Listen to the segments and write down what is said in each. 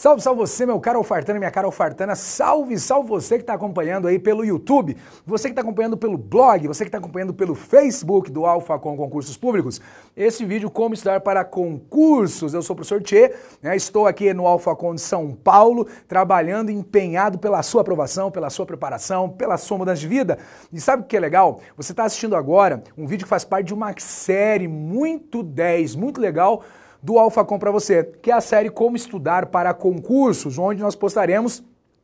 Salve, salve você, meu caro Alfartana, minha cara Alfartana. Salve, salve você que está acompanhando aí pelo YouTube, você que está acompanhando pelo blog, você que está acompanhando pelo Facebook do Alfa com Concursos Públicos. Esse vídeo, como estudar para concursos. Eu sou o professor Tchê, né? estou aqui no Alfa Com de São Paulo, trabalhando empenhado pela sua aprovação, pela sua preparação, pela sua mudança de vida. E sabe o que é legal? Você está assistindo agora um vídeo que faz parte de uma série muito 10, muito legal, do Alfacom para você, que é a série Como Estudar para Concursos, onde nós postaremos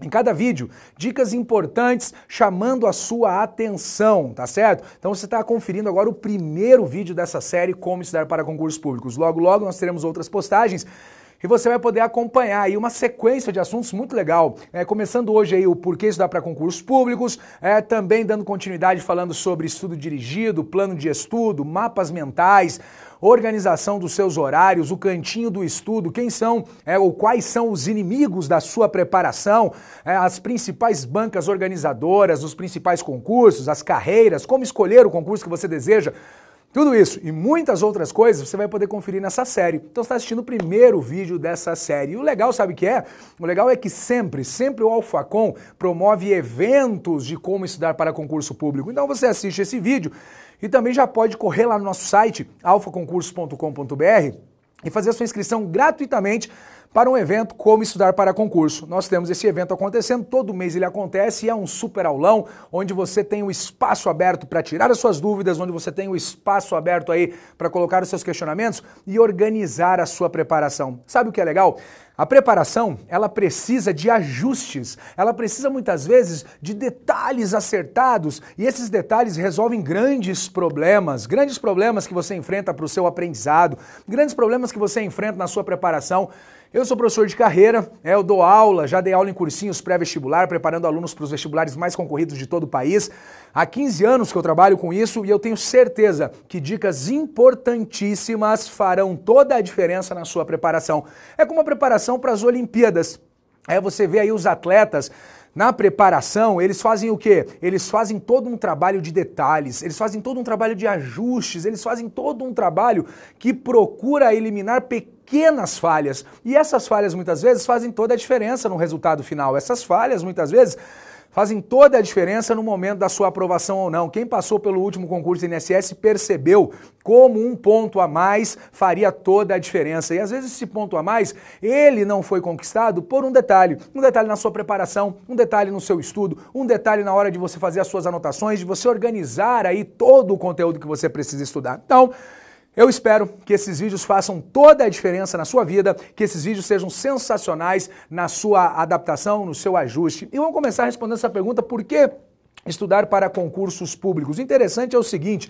em cada vídeo, dicas importantes chamando a sua atenção, tá certo? Então você está conferindo agora o primeiro vídeo dessa série Como Estudar para Concursos Públicos. Logo, logo nós teremos outras postagens e você vai poder acompanhar aí uma sequência de assuntos muito legal, é, começando hoje aí o porquê estudar para concursos públicos, é, também dando continuidade falando sobre estudo dirigido, plano de estudo, mapas mentais, organização dos seus horários, o cantinho do estudo, quem são é, ou quais são os inimigos da sua preparação, é, as principais bancas organizadoras, os principais concursos, as carreiras, como escolher o concurso que você deseja. Tudo isso e muitas outras coisas você vai poder conferir nessa série. Então você está assistindo o primeiro vídeo dessa série. E o legal, sabe o que é? O legal é que sempre, sempre o Alfacom promove eventos de como estudar para concurso público. Então você assiste esse vídeo e também já pode correr lá no nosso site alfaconcurso.com.br e fazer a sua inscrição gratuitamente para um evento como Estudar para Concurso. Nós temos esse evento acontecendo, todo mês ele acontece e é um super aulão onde você tem o um espaço aberto para tirar as suas dúvidas, onde você tem o um espaço aberto aí para colocar os seus questionamentos e organizar a sua preparação. Sabe o que é legal? A preparação, ela precisa de ajustes, ela precisa muitas vezes de detalhes acertados, e esses detalhes resolvem grandes problemas, grandes problemas que você enfrenta para o seu aprendizado, grandes problemas que você enfrenta na sua preparação. Eu sou professor de carreira, é, eu dou aula, já dei aula em cursinhos pré-vestibular, preparando alunos para os vestibulares mais concorridos de todo o país. Há 15 anos que eu trabalho com isso e eu tenho certeza que dicas importantíssimas farão toda a diferença na sua preparação. É como a preparação preparação para as Olimpíadas. Aí você vê aí os atletas na preparação, eles fazem o quê? Eles fazem todo um trabalho de detalhes, eles fazem todo um trabalho de ajustes, eles fazem todo um trabalho que procura eliminar pequenas falhas. E essas falhas muitas vezes fazem toda a diferença no resultado final. Essas falhas muitas vezes fazem toda a diferença no momento da sua aprovação ou não. Quem passou pelo último concurso do INSS percebeu como um ponto a mais faria toda a diferença. E às vezes esse ponto a mais, ele não foi conquistado por um detalhe, um detalhe na sua preparação, um detalhe no seu estudo, um detalhe na hora de você fazer as suas anotações, de você organizar aí todo o conteúdo que você precisa estudar. Então, eu espero que esses vídeos façam toda a diferença na sua vida, que esses vídeos sejam sensacionais na sua adaptação, no seu ajuste. E vamos começar respondendo essa pergunta: por que estudar para concursos públicos? O interessante é o seguinte.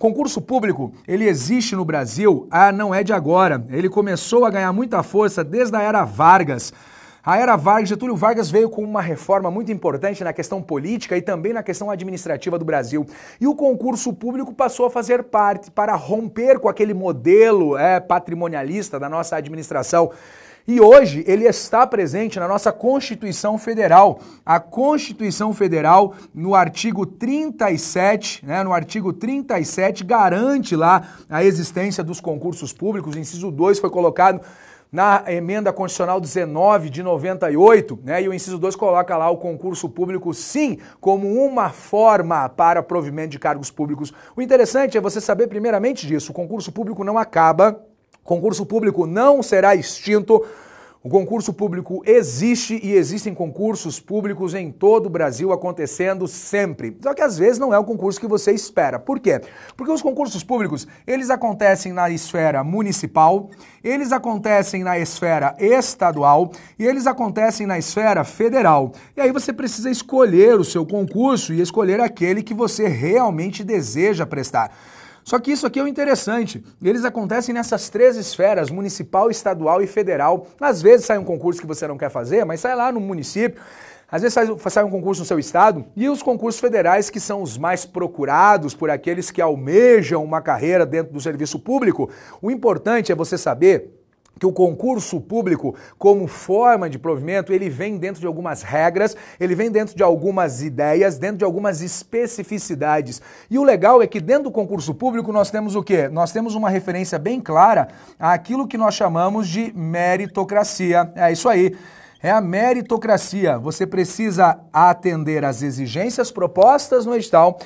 Concurso público, ele existe no Brasil, ah, não é de agora. Ele começou a ganhar muita força desde a era Vargas. A era Vargas, Getúlio Vargas veio com uma reforma muito importante na questão política e também na questão administrativa do Brasil. E o concurso público passou a fazer parte para romper com aquele modelo é, patrimonialista da nossa administração. E hoje ele está presente na nossa Constituição Federal. A Constituição Federal, no artigo 37, né, no artigo 37, garante lá a existência dos concursos públicos. O inciso 2 foi colocado na emenda constitucional 19 de 98, né, e o inciso 2 coloca lá o concurso público, sim, como uma forma para provimento de cargos públicos. O interessante é você saber, primeiramente, disso: o concurso público não acaba. Concurso público não será extinto, o concurso público existe e existem concursos públicos em todo o Brasil acontecendo sempre. Só que às vezes não é o concurso que você espera. Por quê? Porque os concursos públicos, eles acontecem na esfera municipal, eles acontecem na esfera estadual e eles acontecem na esfera federal. E aí você precisa escolher o seu concurso e escolher aquele que você realmente deseja prestar. Só que isso aqui é o interessante. Eles acontecem nessas três esferas, municipal, estadual e federal. Às vezes sai um concurso que você não quer fazer, mas sai lá no município. Às vezes sai, sai, um concurso no seu estado e os concursos federais, que são os mais procurados por aqueles que almejam uma carreira dentro do serviço público, o importante é você saber que o concurso público, como forma de provimento, ele vem dentro de algumas regras, ele vem dentro de algumas ideias, dentro de algumas especificidades. E o legal é que dentro do concurso público nós temos o quê? Nós temos uma referência bem clara àquilo que nós chamamos de meritocracia. É isso aí é a meritocracia. Você precisa atender às exigências propostas no edital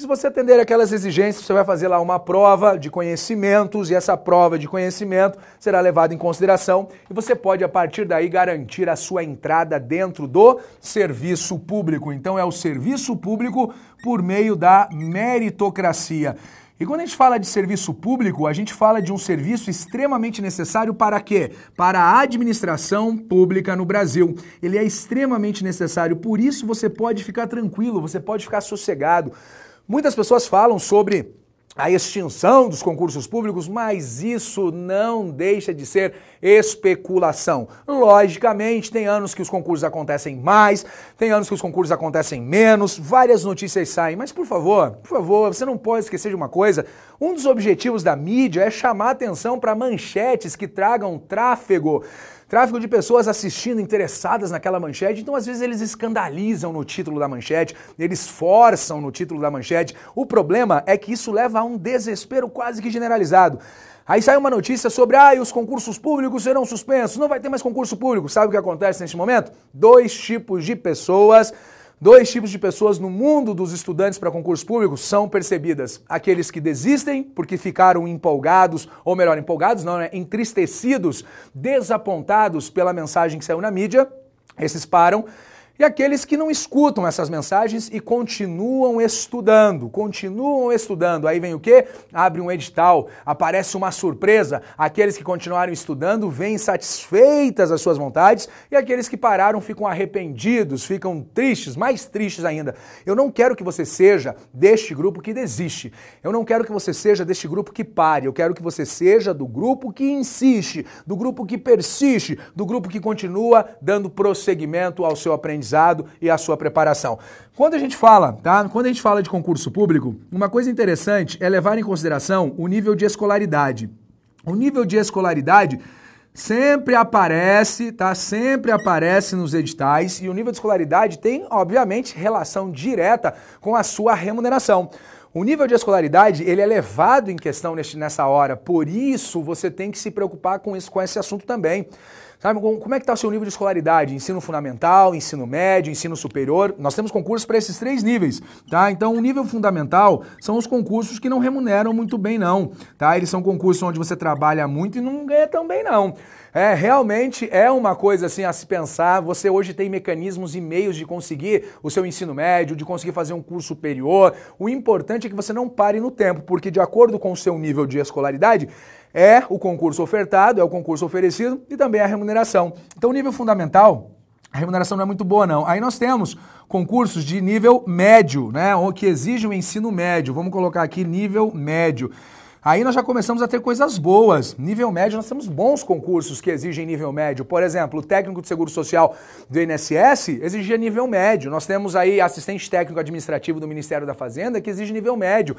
e se você atender aquelas exigências, você vai fazer lá uma prova de conhecimentos e essa prova de conhecimento será levada em consideração e você pode a partir daí garantir a sua entrada dentro do serviço público. Então é o serviço público por meio da meritocracia. E quando a gente fala de serviço público, a gente fala de um serviço extremamente necessário para quê? Para a administração pública no Brasil. Ele é extremamente necessário, por isso você pode ficar tranquilo, você pode ficar sossegado. Muitas pessoas falam sobre a extinção dos concursos públicos, mas isso não deixa de ser especulação. Logicamente, tem anos que os concursos acontecem mais, tem anos que os concursos acontecem menos, várias notícias saem, mas por favor, por favor, você não pode esquecer de uma coisa. Um dos objetivos da mídia é chamar atenção para manchetes que tragam tráfego Tráfico de pessoas assistindo, interessadas naquela manchete, então às vezes eles escandalizam no título da manchete, eles forçam no título da manchete. O problema é que isso leva a um desespero quase que generalizado. Aí sai uma notícia sobre, ah, os concursos públicos serão suspensos, não vai ter mais concurso público. Sabe o que acontece neste momento? Dois tipos de pessoas Dois tipos de pessoas no mundo dos estudantes para concurso público são percebidas: aqueles que desistem porque ficaram empolgados, ou melhor, empolgados não, né? entristecidos, desapontados pela mensagem que saiu na mídia. Esses param e aqueles que não escutam essas mensagens e continuam estudando, continuam estudando. Aí vem o quê? Abre um edital, aparece uma surpresa. Aqueles que continuaram estudando vêm satisfeitas as suas vontades e aqueles que pararam ficam arrependidos, ficam tristes, mais tristes ainda. Eu não quero que você seja deste grupo que desiste. Eu não quero que você seja deste grupo que pare. Eu quero que você seja do grupo que insiste, do grupo que persiste, do grupo que continua dando prosseguimento ao seu aprendizado aprendizado e a sua preparação. Quando a gente fala, tá? Quando a gente fala de concurso público, uma coisa interessante é levar em consideração o nível de escolaridade. O nível de escolaridade sempre aparece, tá? Sempre aparece nos editais e o nível de escolaridade tem, obviamente, relação direta com a sua remuneração. O nível de escolaridade ele é levado em questão neste, nessa hora, por isso você tem que se preocupar com, isso, com esse assunto também. Sabe como é que está o seu nível de escolaridade? Ensino fundamental, ensino médio, ensino superior. Nós temos concursos para esses três níveis, tá? Então, o nível fundamental são os concursos que não remuneram muito bem, não, tá? Eles são concursos onde você trabalha muito e não ganha tão bem, não. É, realmente é uma coisa assim a se pensar. Você hoje tem mecanismos e meios de conseguir o seu ensino médio, de conseguir fazer um curso superior. O importante é que você não pare no tempo, porque de acordo com o seu nível de escolaridade, é o concurso ofertado, é o concurso oferecido e também a remuneração. Então, nível fundamental, a remuneração não é muito boa, não. Aí nós temos concursos de nível médio, né? Ou que exige o um ensino médio. Vamos colocar aqui nível médio. Aí nós já começamos a ter coisas boas. Nível médio, nós temos bons concursos que exigem nível médio. Por exemplo, o técnico de seguro social do INSS exigia nível médio. Nós temos aí assistente técnico administrativo do Ministério da Fazenda que exige nível médio.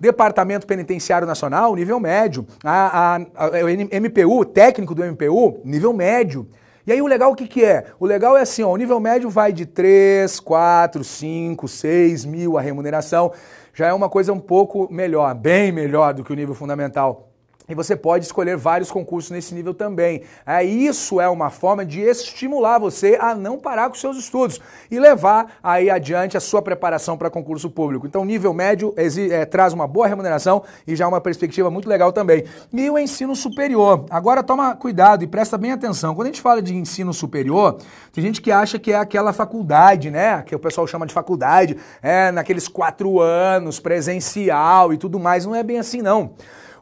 Departamento Penitenciário Nacional, nível médio. A, a, a, MPU, técnico do MPU, nível médio. E aí o legal o que, que é? O legal é assim, ó, o nível médio vai de 3, 4, 5, 6 mil a remuneração. Já é uma coisa um pouco melhor, bem melhor do que o nível fundamental. E você pode escolher vários concursos nesse nível também. É, isso é uma forma de estimular você a não parar com seus estudos e levar aí adiante a sua preparação para concurso público. Então, nível médio é, traz uma boa remuneração e já uma perspectiva muito legal também. E o ensino superior. Agora toma cuidado e presta bem atenção. Quando a gente fala de ensino superior, tem gente que acha que é aquela faculdade, né? Que o pessoal chama de faculdade, é naqueles quatro anos, presencial e tudo mais. Não é bem assim, não.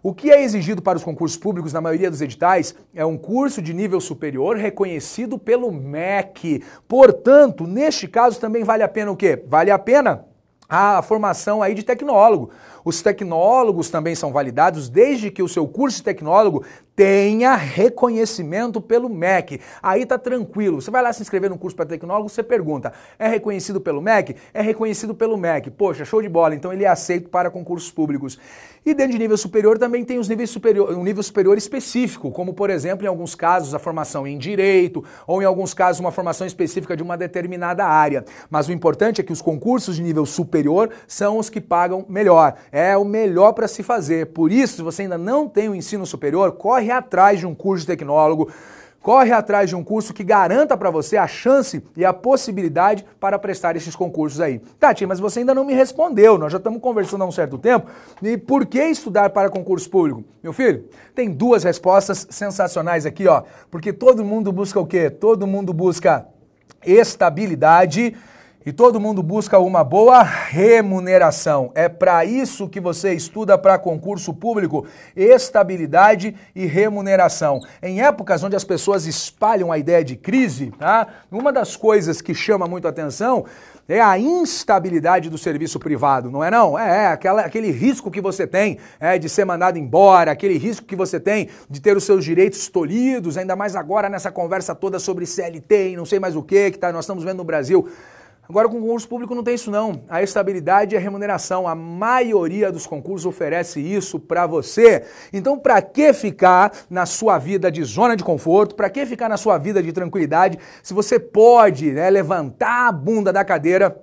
O que é exigido para os concursos públicos na maioria dos editais é um curso de nível superior reconhecido pelo MEC. Portanto, neste caso também vale a pena o quê? Vale a pena a formação aí de tecnólogo. Os tecnólogos também são validados desde que o seu curso de tecnólogo tenha reconhecimento pelo MEC. Aí tá tranquilo. Você vai lá se inscrever no curso para tecnólogo, você pergunta: é reconhecido pelo MEC? É reconhecido pelo MEC. Poxa, show de bola. Então ele é aceito para concursos públicos. E dentro de nível superior também tem os níveis superior, um nível superior específico, como por exemplo, em alguns casos a formação em direito, ou em alguns casos uma formação específica de uma determinada área. Mas o importante é que os concursos de nível superior são os que pagam melhor é o melhor para se fazer. Por isso, se você ainda não tem o um ensino superior, corre atrás de um curso de tecnólogo, corre atrás de um curso que garanta para você a chance e a possibilidade para prestar esses concursos aí. Tati, tá, mas você ainda não me respondeu, nós já estamos conversando há um certo tempo, e por que estudar para concurso público? Meu filho, tem duas respostas sensacionais aqui, ó, porque todo mundo busca o quê? Todo mundo busca estabilidade, e todo mundo busca uma boa remuneração. É para isso que você estuda para concurso público, estabilidade e remuneração. Em épocas onde as pessoas espalham a ideia de crise, tá? Uma das coisas que chama muito atenção é a instabilidade do serviço privado, não é não? É, é aquela, aquele risco que você tem é, de ser mandado embora, aquele risco que você tem de ter os seus direitos tolhidos, ainda mais agora nessa conversa toda sobre CLT e não sei mais o que que tá, nós estamos vendo no Brasil. Agora, com o concurso público não tem isso não. A estabilidade e a remuneração, a maioria dos concursos oferece isso para você. Então, para que ficar na sua vida de zona de conforto? Para que ficar na sua vida de tranquilidade se você pode né, levantar a bunda da cadeira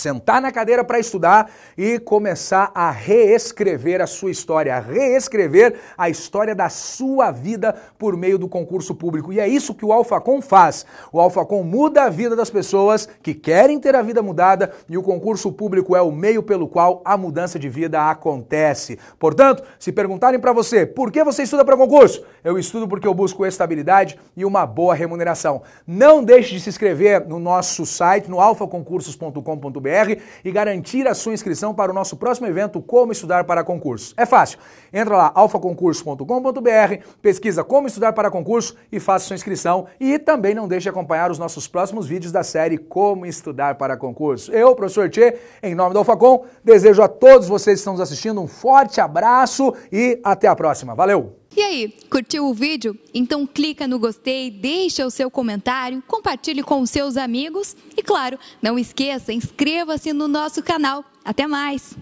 sentar na cadeira para estudar e começar a reescrever a sua história, a reescrever a história da sua vida por meio do concurso público. E é isso que o Alfacom faz. O Alfacom muda a vida das pessoas que querem ter a vida mudada e o concurso público é o meio pelo qual a mudança de vida acontece. Portanto, se perguntarem para você, por que você estuda para concurso? Eu estudo porque eu busco estabilidade e uma boa remuneração. Não deixe de se inscrever no nosso site no alfaconcursos.com.br e garantir a sua inscrição para o nosso próximo evento Como Estudar para Concurso. É fácil. Entra lá alfaconcurso.com.br, pesquisa Como Estudar para Concurso e faça sua inscrição e também não deixe de acompanhar os nossos próximos vídeos da série Como Estudar para Concurso. Eu, professor Tchê, em nome da Alfacom, desejo a todos vocês que estão nos assistindo um forte abraço e até a próxima. Valeu! E aí, curtiu o vídeo? Então clica no gostei, deixa o seu comentário, compartilhe com os seus amigos e claro, não esqueça, inscreva-se no nosso canal. Até mais!